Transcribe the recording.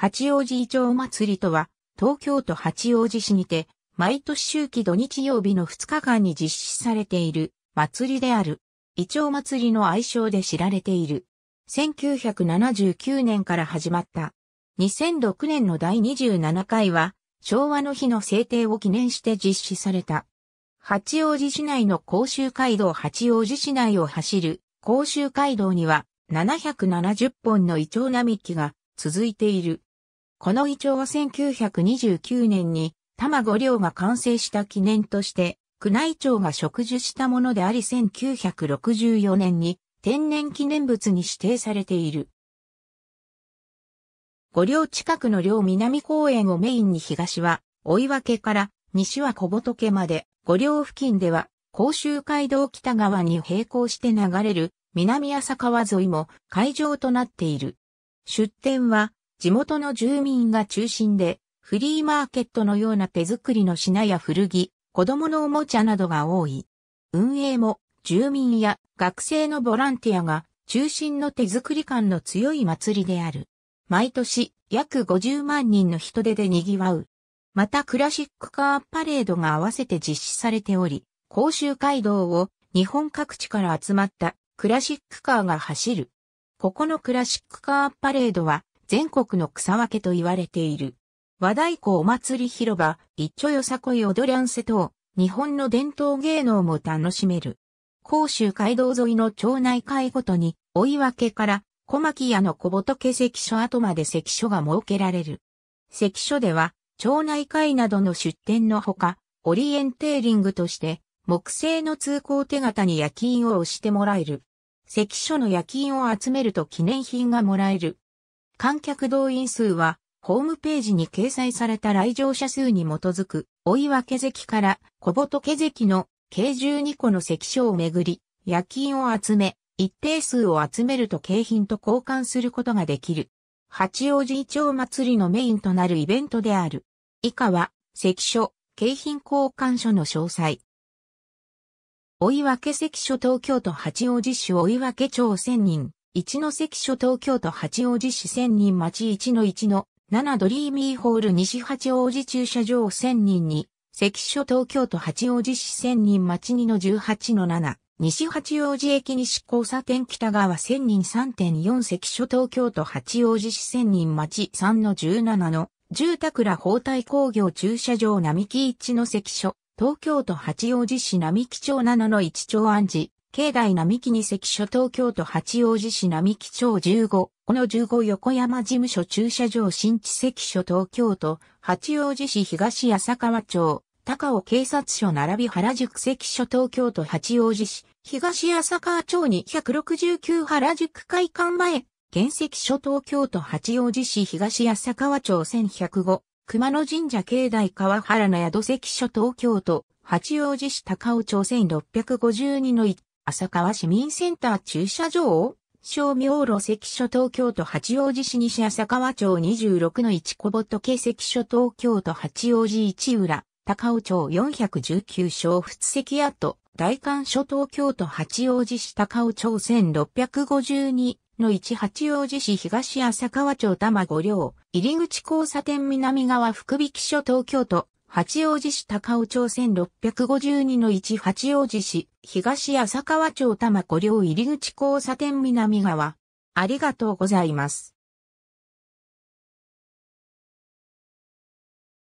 八王子イチョウ祭りとは、東京都八王子市にて、毎年周期土日曜日の2日間に実施されている祭りである。イチョウ祭りの愛称で知られている。1979年から始まった。2006年の第27回は、昭和の日の制定を記念して実施された。八王子市内の甲州街道八王子市内を走る甲州街道には770本のイチョウ並木が続いている。この胃腸は1929年に卵寮が完成した記念として、宮内庁が植樹したものであり1964年に天然記念物に指定されている。五寮近くの両南公園をメインに東は、追分から西は小仏まで、五寮付近では、甲州街道北側に並行して流れる南浅川沿いも会場となっている。出店は地元の住民が中心で、フリーマーケットのような手作りの品や古着、子供のおもちゃなどが多い。運営も住民や学生のボランティアが中心の手作り感の強い祭りである。毎年約50万人の人手で賑わう。またクラシックカーパレードが合わせて実施されており、甲州街道を日本各地から集まったクラシックカーが走る。ここのクラシックカーパレードは全国の草分けと言われている。和太鼓お祭り広場、一丁よさこい踊りゃんせ等、日本の伝統芸能も楽しめる。甲州街道沿いの町内会ごとに、追い分けから、小牧屋の小仏関所跡まで関所が設けられる。関所では、町内会などの出店のほか、オリエンテーリングとして、木製の通行手形に焼き印を押してもらえる。関所の焼き印を集めると記念品がもらえる。観客動員数は、ホームページに掲載された来場者数に基づく、追分関から小仏関の計12個の関所をめぐり、夜勤を集め、一定数を集めると景品と交換することができる。八王子一丁祭りのメインとなるイベントである。以下は、関所、景品交換所の詳細。追分関所東京都八王子市追分町千人。一関所東京都八王子市千人町一の一の七ドリーミーホール西八王子駐車場千人に、関所東京都八王子市千人町二の十八の七、西八王子駅西交差点北側千人3.4関所東京都八王子市千人町三の十七の、住宅ら包帯工業駐車場並木一の関所、東京都八王子市並木町七の一町安寺、境内並木二席所東京都八王子市並木町15、この15横山事務所駐車場新地席所東京都八王子市東浅川町、高尾警察署並び原宿席所東京都八王子市東浅川町269原宿会館前、原席所東京都八王子市東浅川町1105、熊野神社境内川原の宿席所東京都八王子市高尾町1652の1浅川市民センター駐車場を、明路関所東京都八王子市西浅川町26の1小仏関所東京都八王子市浦、高尾町419小仏関跡、大館所東京都八王子市高尾町1652の1八王子市東浅川町玉五両、入口交差点南側福引所東京都八王子市高尾町1652の1八王子市、東浅川町多摩湖両入口交差点南側。ありがとうございます。